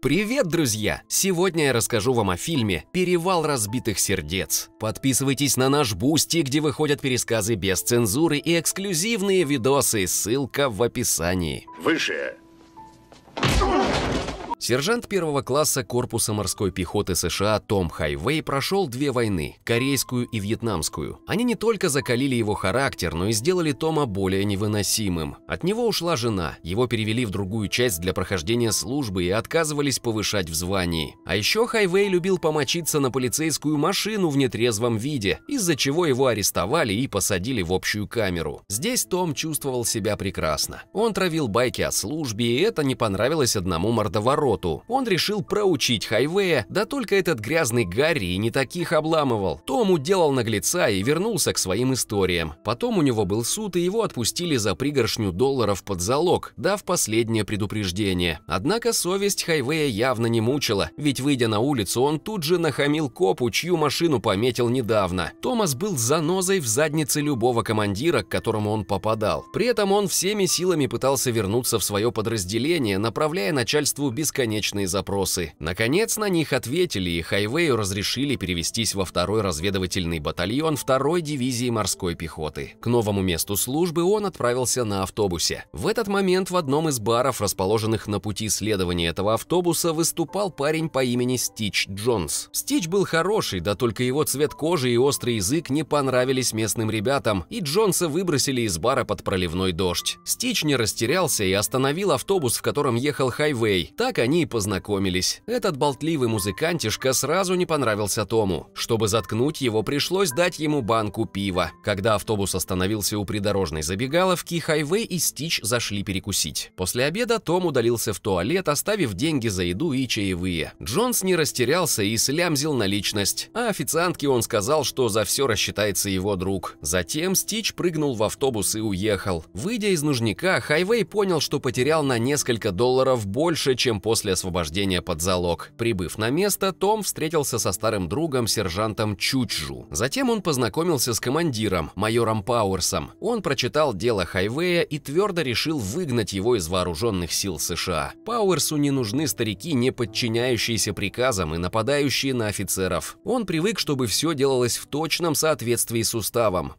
Привет, друзья! Сегодня я расскажу вам о фильме «Перевал разбитых сердец». Подписывайтесь на наш Бусти, где выходят пересказы без цензуры и эксклюзивные видосы, ссылка в описании. Выше! Сержант первого класса корпуса морской пехоты США Том Хайвей прошел две войны – корейскую и вьетнамскую. Они не только закалили его характер, но и сделали Тома более невыносимым. От него ушла жена, его перевели в другую часть для прохождения службы и отказывались повышать в звании. А еще Хайвей любил помочиться на полицейскую машину в нетрезвом виде, из-за чего его арестовали и посадили в общую камеру. Здесь Том чувствовал себя прекрасно. Он травил байки о службе, и это не понравилось одному мордовору повороту. Он решил проучить Хайвея, да только этот грязный Гарри и не таких обламывал. Том уделал наглеца и вернулся к своим историям. Потом у него был суд, и его отпустили за пригоршню долларов под залог, дав последнее предупреждение. Однако совесть Хайвея явно не мучила, ведь выйдя на улицу, он тут же нахамил копу, чью машину пометил недавно. Томас был занозой в заднице любого командира, к которому он попадал. При этом он всеми силами пытался вернуться в свое подразделение, направляя начальству бесконечно бесконечные запросы. Наконец на них ответили и Хайвею разрешили перевестись во второй разведывательный батальон второй дивизии морской пехоты. К новому месту службы он отправился на автобусе. В этот момент в одном из баров, расположенных на пути следования этого автобуса, выступал парень по имени Стич Джонс. Стич был хороший, да только его цвет кожи и острый язык не понравились местным ребятам, и Джонса выбросили из бара под проливной дождь. Стич не растерялся и остановил автобус, в котором ехал Хайвей. Так они они и познакомились. Этот болтливый музыкантишка сразу не понравился Тому. Чтобы заткнуть его, пришлось дать ему банку пива. Когда автобус остановился у придорожной забегаловки, Хайвей и Стич зашли перекусить. После обеда Том удалился в туалет, оставив деньги за еду и чаевые. Джонс не растерялся и слямзил наличность, а официантке он сказал, что за все рассчитается его друг. Затем Стич прыгнул в автобус и уехал. Выйдя из нужника, Хайвей понял, что потерял на несколько долларов больше, чем после После освобождения под залог, прибыв на место, Том встретился со старым другом сержантом Чучжу. Затем он познакомился с командиром, майором Пауэрсом. Он прочитал дело Хайвея и твердо решил выгнать его из вооруженных сил США. Пауэрсу не нужны старики, не подчиняющиеся приказам и нападающие на офицеров. Он привык, чтобы все делалось в точном соответствии с уставом.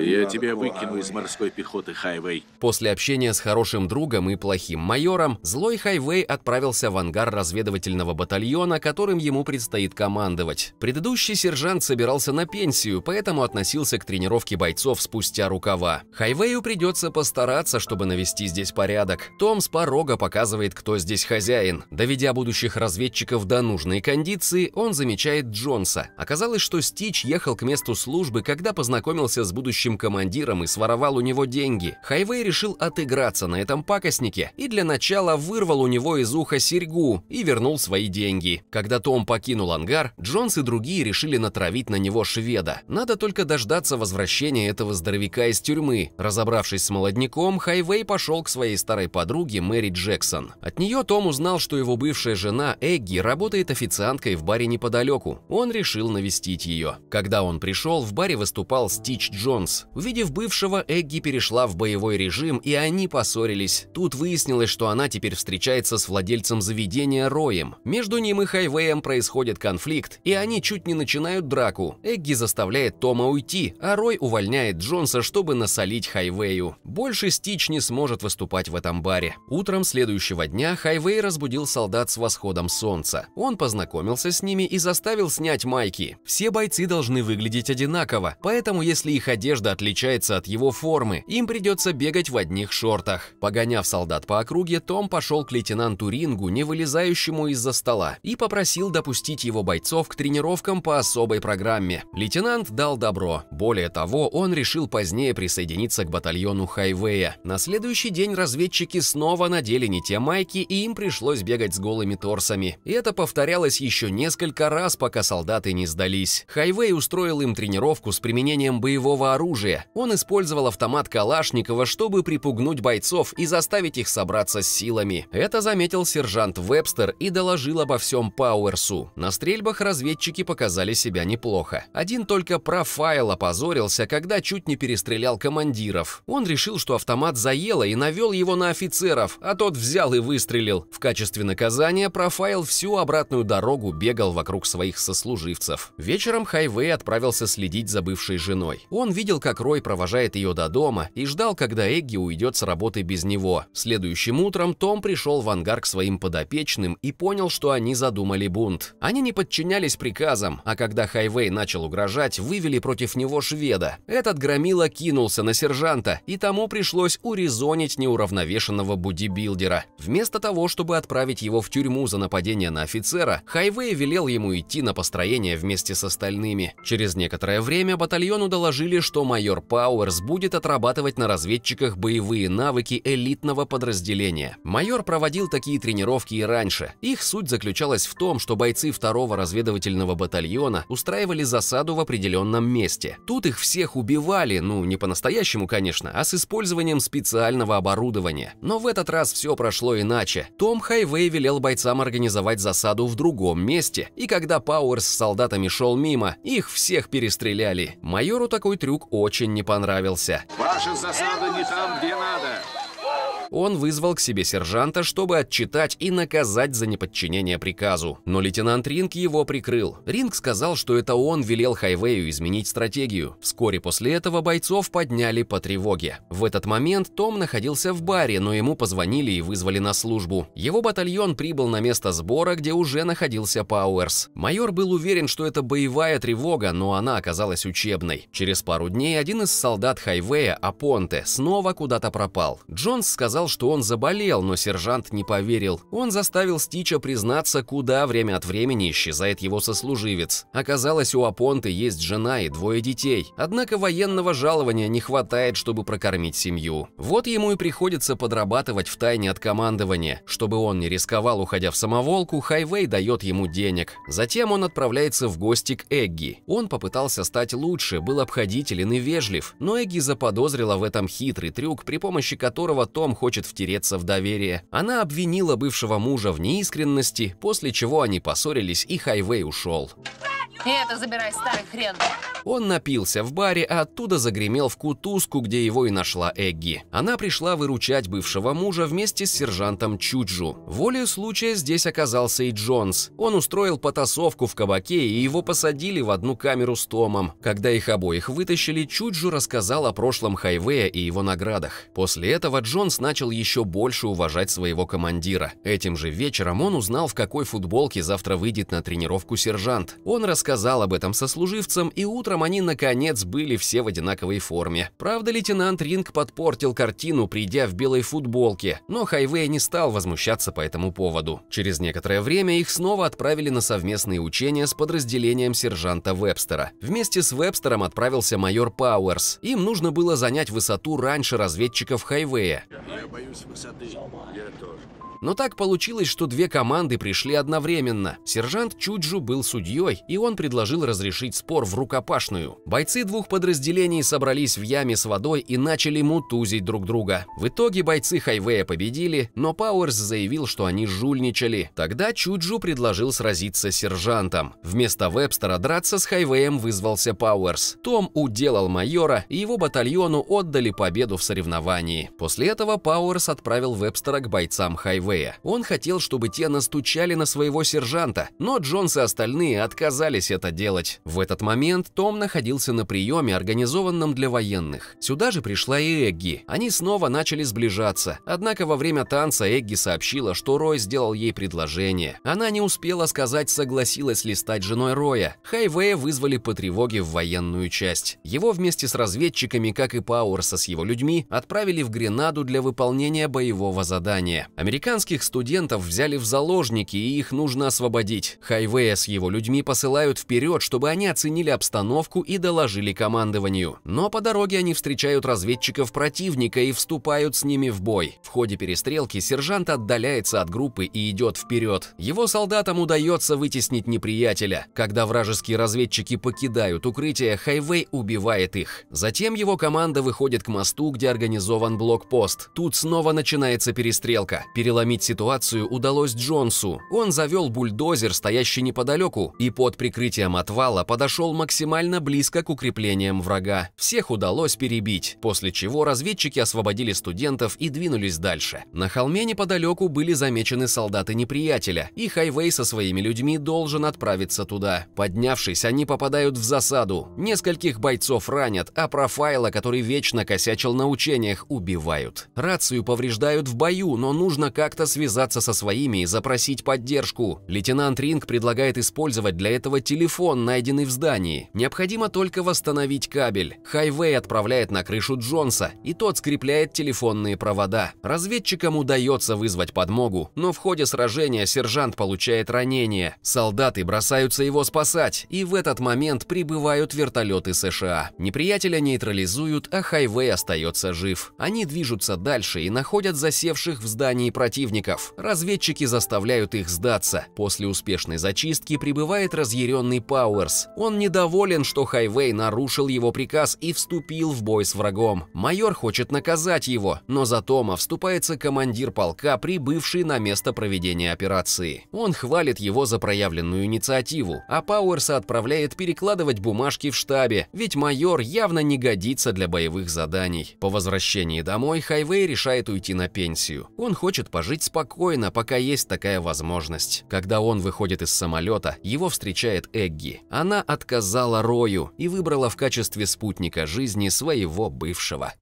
Я тебя выкину из морской пехоты, Хайвей. После общения с хорошим другом и плохим майором, злой Хайвей отправился перебрался в ангар разведывательного батальона, которым ему предстоит командовать. Предыдущий сержант собирался на пенсию, поэтому относился к тренировке бойцов спустя рукава. Хайвею придется постараться, чтобы навести здесь порядок. Том с порога показывает, кто здесь хозяин. Доведя будущих разведчиков до нужной кондиции, он замечает Джонса. Оказалось, что Стич ехал к месту службы, когда познакомился с будущим командиром и своровал у него деньги. Хайвей решил отыграться на этом пакостнике и для начала вырвал у него из уха сироту серьгу и вернул свои деньги. Когда Том покинул ангар, Джонс и другие решили натравить на него шведа. Надо только дождаться возвращения этого здоровяка из тюрьмы. Разобравшись с молодняком, Хайвей пошел к своей старой подруге Мэри Джексон. От нее Том узнал, что его бывшая жена Эгги работает официанткой в баре неподалеку. Он решил навестить ее. Когда он пришел, в баре выступал Стич Джонс. Увидев бывшего, Эгги перешла в боевой режим, и они поссорились. Тут выяснилось, что она теперь встречается с владельцем заведения роем. Между ним и Хайвеем происходит конфликт, и они чуть не начинают драку. Эгги заставляет Тома уйти, а Рой увольняет Джонса, чтобы насолить Хайвею. Больше Стич не сможет выступать в этом баре. Утром следующего дня Хайвей разбудил солдат с восходом солнца. Он познакомился с ними и заставил снять майки. Все бойцы должны выглядеть одинаково, поэтому если их одежда отличается от его формы, им придется бегать в одних шортах. Погоняв солдат по округе, Том пошел к лейтенанту Рингу Олегу, не вылезающему из-за стола, и попросил допустить его бойцов к тренировкам по особой программе. Лейтенант дал добро. Более того, он решил позднее присоединиться к батальону Хайвея. На следующий день разведчики снова надели не те майки, и им пришлось бегать с голыми торсами. И это повторялось еще несколько раз, пока солдаты не сдались. Хайвей устроил им тренировку с применением боевого оружия. Он использовал автомат Калашникова, чтобы припугнуть бойцов и заставить их собраться с силами. Это заметил сержант сержант Вебстер и доложил обо всем Пауэрсу. На стрельбах разведчики показали себя неплохо. Один только профайл опозорился, когда чуть не перестрелял командиров. Он решил, что автомат заело и навел его на офицеров, а тот взял и выстрелил. В качестве наказания профайл всю обратную дорогу бегал вокруг своих сослуживцев. Вечером Хайвей отправился следить за бывшей женой. Он видел, как Рой провожает ее до дома и ждал, когда Эгги уйдет с работы без него. Следующим утром Том пришел в ангар к своим подопечным и понял, что они задумали бунт. Они не подчинялись приказам, а когда Хайвей начал угрожать, вывели против него шведа. Этот громила кинулся на сержанта, и тому пришлось урезонить неуравновешенного бодибилдера. Вместо того, чтобы отправить его в тюрьму за нападение на офицера, Хайвей велел ему идти на построение вместе с остальными. Через некоторое время батальону доложили, что майор Пауэрс будет отрабатывать на разведчиках боевые навыки элитного подразделения. Майор проводил такие тренировки группировки и раньше. Их суть заключалась в том, что бойцы второго разведывательного батальона устраивали засаду в определенном месте. Тут их всех убивали, ну не по-настоящему, конечно, а с использованием специального оборудования. Но в этот раз все прошло иначе. Том Хайвей велел бойцам организовать засаду в другом месте, и когда Пауэрс с солдатами шел мимо, их всех перестреляли. Майору такой трюк очень не понравился. Ваша засада не там, где надо. Он вызвал к себе сержанта, чтобы отчитать и наказать за неподчинение приказу. Но лейтенант Ринг его прикрыл. Ринг сказал, что это он велел Хайвею изменить стратегию. Вскоре после этого бойцов подняли по тревоге. В этот момент Том находился в баре, но ему позвонили и вызвали на службу. Его батальон прибыл на место сбора, где уже находился Пауэрс. Майор был уверен, что это боевая тревога, но она оказалась учебной. Через пару дней один из солдат Хайвея, Апонте, снова куда-то пропал. Джонс сказал, сказал, что он заболел, но сержант не поверил. Он заставил Стича признаться, куда время от времени исчезает его сослуживец. Оказалось, у Апонты есть жена и двое детей. Однако военного жалования не хватает, чтобы прокормить семью. Вот ему и приходится подрабатывать в тайне от командования. Чтобы он не рисковал, уходя в самоволку, Хайвей дает ему денег. Затем он отправляется в гости к Эгги. Он попытался стать лучше, был обходителен и вежлив, но Эгги заподозрила в этом хитрый трюк, при помощи которого Том хоть хочет втереться в доверие. Она обвинила бывшего мужа в неискренности, после чего они поссорились и Хайвей ушел. Это забирай старый хрен. Он напился в баре, а оттуда загремел в кутузку, где его и нашла Эгги. Она пришла выручать бывшего мужа вместе с сержантом Чуджу. Волею случая здесь оказался и Джонс. Он устроил потасовку в кабаке, и его посадили в одну камеру с Томом. Когда их обоих вытащили, Чуджу рассказал о прошлом Хайвея и его наградах. После этого Джонс начал еще больше уважать своего командира. Этим же вечером он узнал, в какой футболке завтра выйдет на тренировку сержант. Он рассказал об этом сослуживцам, и утром котором они, наконец, были все в одинаковой форме. Правда, лейтенант Ринг подпортил картину, придя в белой футболке, но Хайвей не стал возмущаться по этому поводу. Через некоторое время их снова отправили на совместные учения с подразделением сержанта Вебстера. Вместе с Вебстером отправился майор Пауэрс. Им нужно было занять высоту раньше разведчиков Хайвея. Я боюсь высоты. Я тоже. Но так получилось, что две команды пришли одновременно. Сержант Чуджу был судьей, и он предложил разрешить спор в рукопашную. Бойцы двух подразделений собрались в яме с водой и начали мутузить друг друга. В итоге бойцы Хайвея победили, но Пауэрс заявил, что они жульничали. Тогда Чуджу предложил сразиться с сержантом. Вместо Вебстера драться с Хайвеем вызвался Пауэрс. Том уделал майора, и его батальону отдали победу в соревновании. После этого Пауэрс отправил Вебстера к бойцам Хайвея. Вэя. Он хотел, чтобы те настучали на своего сержанта, но Джонс и остальные отказались это делать. В этот момент Том находился на приеме, организованном для военных. Сюда же пришла и Эгги. Они снова начали сближаться. Однако во время танца Эгги сообщила, что Рой сделал ей предложение. Она не успела сказать, согласилась ли стать женой Роя. Хайвея вызвали по тревоге в военную часть. Его вместе с разведчиками, как и Пауэрса с его людьми, отправили в Гренаду для выполнения боевого задания. Американцы Британских студентов взяли в заложники, и их нужно освободить. Хайвея с его людьми посылают вперед, чтобы они оценили обстановку и доложили командованию. Но по дороге они встречают разведчиков противника и вступают с ними в бой. В ходе перестрелки сержант отдаляется от группы и идет вперед. Его солдатам удается вытеснить неприятеля. Когда вражеские разведчики покидают укрытие, Хайвей убивает их. Затем его команда выходит к мосту, где организован блокпост. Тут снова начинается перестрелка. Перелом. Сломить ситуацию удалось Джонсу. Он завел бульдозер, стоящий неподалеку, и под прикрытием отвала подошел максимально близко к укреплениям врага. Всех удалось перебить, после чего разведчики освободили студентов и двинулись дальше. На холме неподалеку были замечены солдаты неприятеля, и Хайвей со своими людьми должен отправиться туда. Поднявшись, они попадают в засаду. Нескольких бойцов ранят, а профайла, который вечно косячил на учениях, убивают. Рацию повреждают в бою, но нужно как то как-то связаться со своими и запросить поддержку. Лейтенант Ринг предлагает использовать для этого телефон, найденный в здании. Необходимо только восстановить кабель. Хайвей отправляет на крышу Джонса, и тот скрепляет телефонные провода. Разведчикам удается вызвать подмогу, но в ходе сражения сержант получает ранение. Солдаты бросаются его спасать, и в этот момент прибывают вертолеты США. Неприятеля нейтрализуют, а Хайвей остается жив. Они движутся дальше и находят засевших в здании противников противников. Разведчики заставляют их сдаться. После успешной зачистки прибывает разъяренный Пауэрс. Он недоволен, что Хайвей нарушил его приказ и вступил в бой с врагом. Майор хочет наказать его, но за Тома вступается командир полка, прибывший на место проведения операции. Он хвалит его за проявленную инициативу, а Пауэрса отправляет перекладывать бумажки в штабе, ведь майор явно не годится для боевых заданий. По возвращении домой Хайвей решает уйти на пенсию. Он хочет пожить жить спокойно, пока есть такая возможность. Когда он выходит из самолета, его встречает Эгги. Она отказала Рою и выбрала в качестве спутника жизни своего бывшего.